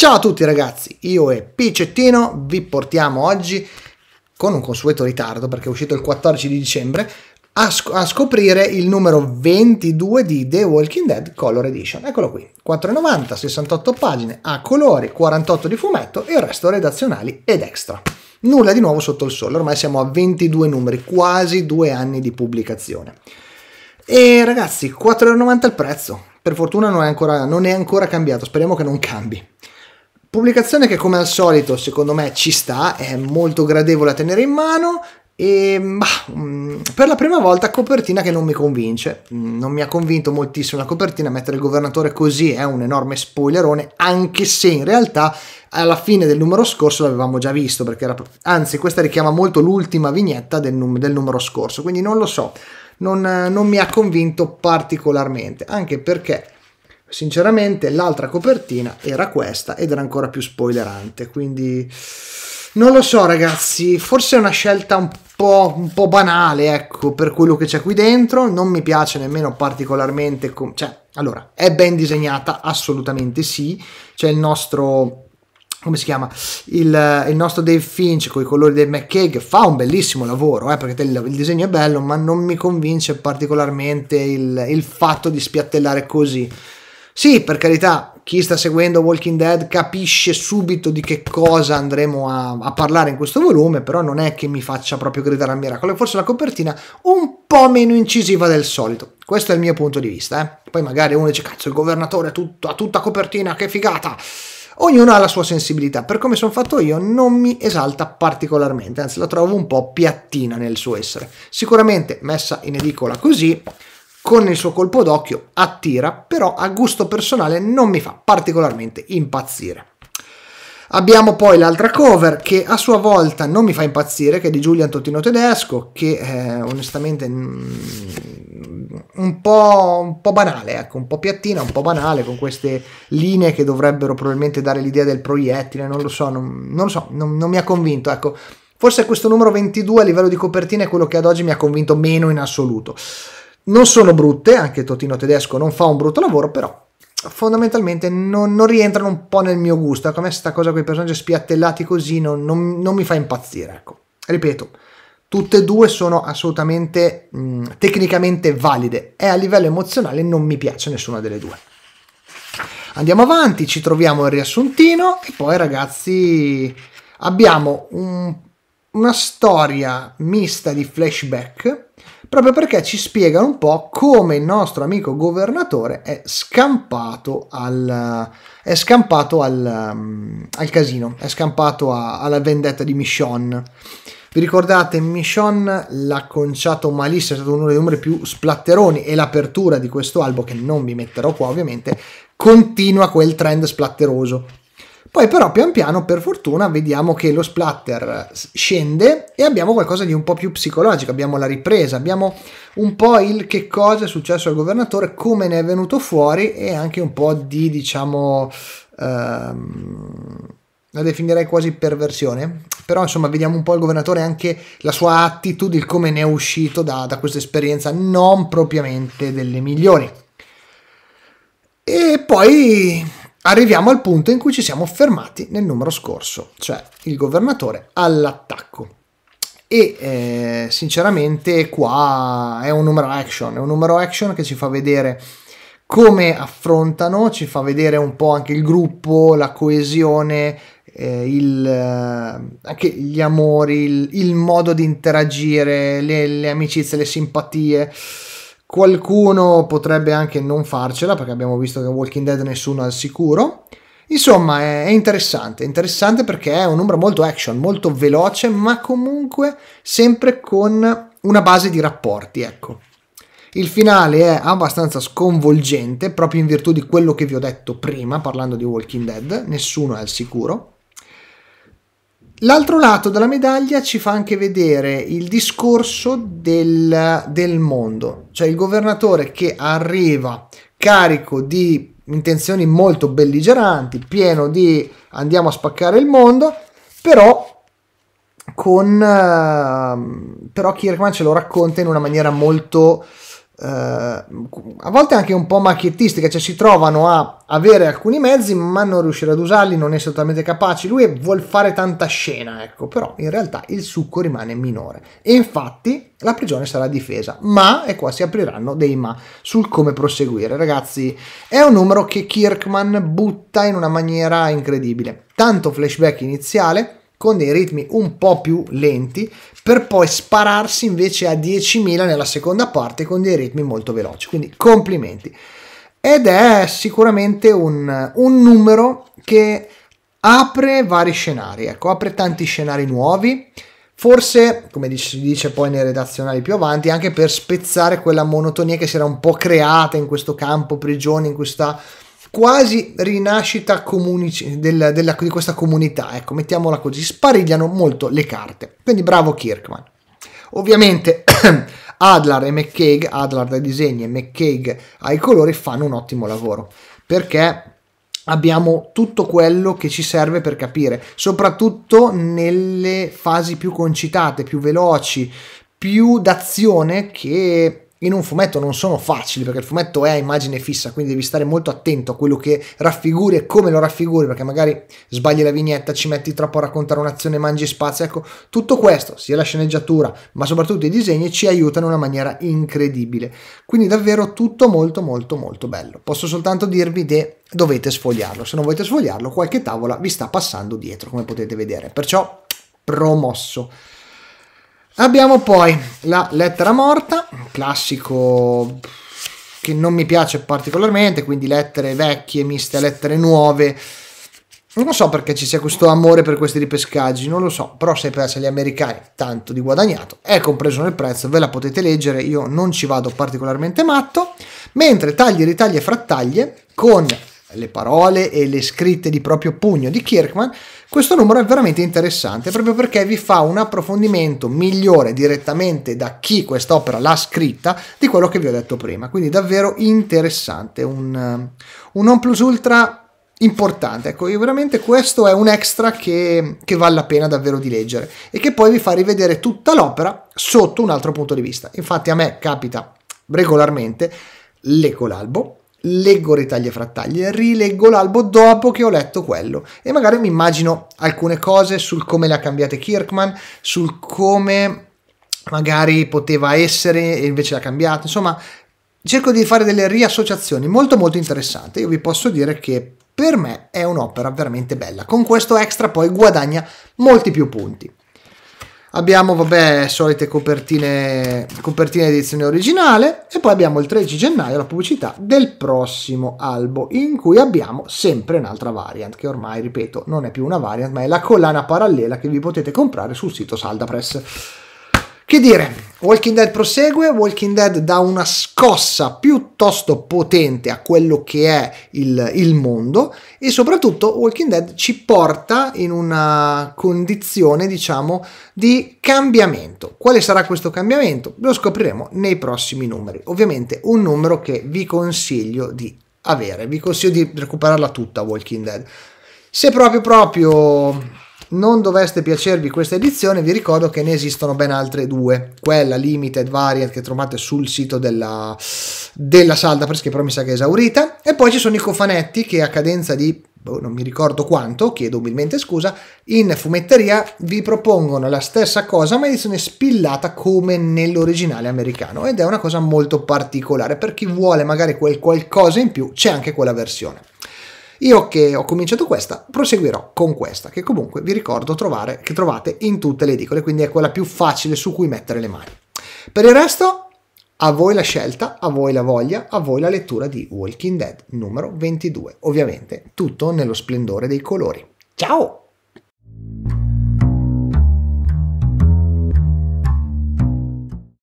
Ciao a tutti ragazzi, io e Picettino vi portiamo oggi, con un consueto ritardo perché è uscito il 14 di dicembre, a, sc a scoprire il numero 22 di The Walking Dead Color Edition. Eccolo qui, 4,90, 68 pagine, a colori, 48 di fumetto e il resto redazionali ed extra. Nulla di nuovo sotto il sole, ormai siamo a 22 numeri, quasi due anni di pubblicazione. E ragazzi, 4,90 il prezzo, per fortuna non è ancora, non è ancora cambiato, speriamo che non cambi. Pubblicazione che come al solito secondo me ci sta, è molto gradevole a tenere in mano e bah, mm, per la prima volta copertina che non mi convince, non mi ha convinto moltissimo la copertina, mettere il governatore così è un enorme spoilerone anche se in realtà alla fine del numero scorso l'avevamo già visto perché era, anzi questa richiama molto l'ultima vignetta del, num del numero scorso, quindi non lo so, non, non mi ha convinto particolarmente anche perché Sinceramente l'altra copertina era questa ed era ancora più spoilerante, quindi non lo so ragazzi, forse è una scelta un po', un po banale ecco, per quello che c'è qui dentro, non mi piace nemmeno particolarmente, cioè allora è ben disegnata, assolutamente sì, c'è il nostro come si chiama il, il, nostro Dave Finch con i colori del McKay fa un bellissimo lavoro eh, perché il, il, disegno è bello ma non mi convince particolarmente il, il fatto di spiattellare così sì, per carità, chi sta seguendo Walking Dead capisce subito di che cosa andremo a, a, parlare in questo volume, però non è che mi faccia proprio gridare al miracolo, è forse la copertina un po' meno incisiva del solito. Questo è il mio punto di vista. Eh. Poi magari uno dice, cazzo, il governatore ha, tutto, ha tutta copertina, che figata! Ognuno ha la sua sensibilità, per come sono fatto io non mi esalta particolarmente, anzi la trovo un po' piattina nel suo essere. Sicuramente messa in edicola così con il suo colpo d'occhio attira, però a gusto personale non mi fa particolarmente impazzire. Abbiamo poi l'altra cover che a sua volta non mi fa impazzire, che è di Giulian Totino Tedesco, che eh, onestamente mm, un po', un po', banale, ecco, un po' piattina, un po' banale, con queste linee che dovrebbero probabilmente dare l'idea del proiettile, non lo so, non, non lo so, non, non mi ha convinto, ecco. Forse questo numero 22 a livello di copertina è quello che ad oggi mi ha convinto meno in assoluto non sono brutte, anche Totino Tedesco non fa un brutto lavoro, però fondamentalmente non, non rientrano un po' nel mio gusto. Ecco, sta cosa con i personaggi spiattellati così non, non, non mi fa impazzire, ecco. Ripeto, tutte e due sono assolutamente mh, mm, tecnicamente valide e a livello emozionale non mi piace nessuna delle due. Andiamo avanti, ci troviamo il riassuntino e poi ragazzi abbiamo un una storia mista di flashback proprio perché ci spiegano un po' come il nostro amico governatore è scampato al, è scampato al, um, al casino, è scampato a, alla vendetta di Michonne. Vi ricordate, Michonne l'ha conciato malissimo, è stato uno dei numeri più splatteroni e l'apertura di questo albo, che non vi metterò qua ovviamente, continua quel trend splatteroso poi però pian piano, per fortuna, vediamo che lo splatter eh, scende e abbiamo qualcosa di un po' più psicologico, abbiamo la ripresa, abbiamo un po' il che cosa è successo al governatore, come ne è venuto fuori e anche un po' di, diciamo, ehm, la definirei quasi perversione, però insomma vediamo un po' il governatore anche la sua attitudine, come ne è uscito da, da questa esperienza non propriamente delle migliori. E poi Arriviamo al punto in cui ci siamo fermati nel numero scorso, cioè il governatore all'attacco. E eh, sinceramente qua è un numero action, è un numero action che ci fa vedere come affrontano, ci fa vedere un po' anche il gruppo, la coesione, eh, il, eh, anche gli amori, il, il modo di interagire, le, le amicizie, le simpatie qualcuno potrebbe anche non farcela perché abbiamo visto che Walking Dead nessuno è al sicuro. Insomma, è interessante, interessante perché è un'ombra molto action, molto veloce, ma comunque sempre con una base di rapporti, ecco. Il finale è abbastanza sconvolgente, proprio in virtù di quello che vi ho detto prima, parlando di Walking Dead, nessuno è al sicuro. L'altro lato della medaglia ci fa anche vedere il discorso del, del, mondo, cioè il governatore che arriva carico di intenzioni molto belligeranti, pieno di andiamo a spaccare il mondo, però, con, eh, però Kirkman ce lo racconta in una maniera molto eh, a volte anche un po' macchiettistica, cioè si trovano a avere alcuni mezzi ma non riuscire ad usarli, non essere totalmente capaci. Lui vuol fare tanta scena, ecco, però in realtà il succo rimane minore. E infatti la prigione sarà difesa, ma, e qua si apriranno dei ma sul come proseguire. Ragazzi, è un numero che Kirkman butta in una maniera incredibile. Tanto flashback iniziale, con dei ritmi un po' più lenti per poi spararsi invece a 10.000 nella seconda parte con dei ritmi molto veloci. Quindi complimenti. Ed è sicuramente un, un numero che apre vari scenari, ecco, apre tanti scenari nuovi, forse, come si dice poi nei redazionali più avanti, anche per spezzare quella monotonia che si era un po' creata in questo campo prigione, in questa quasi rinascita comuni- del, della, di questa comunità, ecco, mettiamola così, sparigliano molto le carte. Quindi bravo Kirkman. Ovviamente Adler e McCaig, Adler ai disegni e McCaig ai colori fanno un ottimo lavoro, perché abbiamo tutto quello che ci serve per capire, soprattutto nelle fasi più concitate, più veloci, più d'azione che in un fumetto non sono facili perché il fumetto è a immagine fissa, quindi devi stare molto attento a quello che raffiguri e come lo raffiguri, perché magari sbagli la vignetta, ci metti troppo a raccontare un'azione, mangi spazio, ecco, tutto questo, sia la sceneggiatura, ma soprattutto i disegni ci aiutano in una maniera incredibile. Quindi davvero tutto molto molto molto bello. Posso soltanto dirvi che dovete sfogliarlo, se non volete sfogliarlo qualche tavola vi sta passando dietro, come potete vedere. Perciò promosso. Abbiamo poi la lettera morta classico che non mi piace particolarmente, quindi lettere vecchie miste a lettere nuove. Non so perché ci sia questo amore per questi ripescaggi, non lo so, però se piace agli americani tanto di guadagnato, è compreso nel prezzo, ve la potete leggere, io non ci vado particolarmente matto, mentre tagli, ritagli e frattaglie con le parole e le scritte di proprio pugno di Kirkman, questo numero è veramente interessante proprio perché vi fa un approfondimento migliore direttamente da chi quest'opera l'ha scritta di quello che vi ho detto prima. Quindi davvero interessante, un, un non plus ultra importante. Ecco, veramente questo è un extra che, che vale la pena davvero di leggere e che poi vi fa rivedere tutta l'opera sotto un altro punto di vista. Infatti a me capita regolarmente, leggo l'albo leggo ritagli e frattagli, rileggo l'albo dopo che ho letto quello e magari mi immagino alcune cose sul come le ha cambiate Kirkman, sul come magari poteva essere e invece l'ha cambiato, insomma cerco di fare delle riassociazioni molto molto interessanti, io vi posso dire che per me è un'opera veramente bella, con questo extra poi guadagna molti più punti. Abbiamo, vabbè, solite copertine, copertine edizione originale e poi abbiamo il 13 gennaio la pubblicità del prossimo albo in cui abbiamo sempre un'altra variant che ormai, ripeto, non è più una variant ma è la collana parallela che vi potete comprare sul sito Saldapress. Che dire? Walking Dead prosegue, Walking Dead dà una scossa piuttosto potente a quello che è il, il, mondo e soprattutto Walking Dead ci porta in una condizione diciamo di cambiamento. Quale sarà questo cambiamento? Lo scopriremo nei prossimi numeri. Ovviamente un numero che vi consiglio di avere, vi consiglio di recuperarla tutta Walking Dead. Se proprio proprio non doveste piacervi questa edizione, vi ricordo che ne esistono ben altre due, quella limited variant che trovate sul sito della, della salda perché però mi sa che è esaurita, e poi ci sono i cofanetti che a cadenza di boh, non mi ricordo quanto, chiedo umilmente scusa, in fumetteria vi propongono la stessa cosa ma edizione spillata come nell'originale americano ed è una cosa molto particolare per chi vuole magari quel qualcosa in più c'è anche quella versione. Io che ho cominciato questa, proseguirò con questa, che comunque vi ricordo trovare, che trovate in tutte le edicole, quindi è quella più facile su cui mettere le mani. Per il resto, a voi la scelta, a voi la voglia, a voi la lettura di Walking Dead numero 22. Ovviamente tutto nello splendore dei colori. Ciao!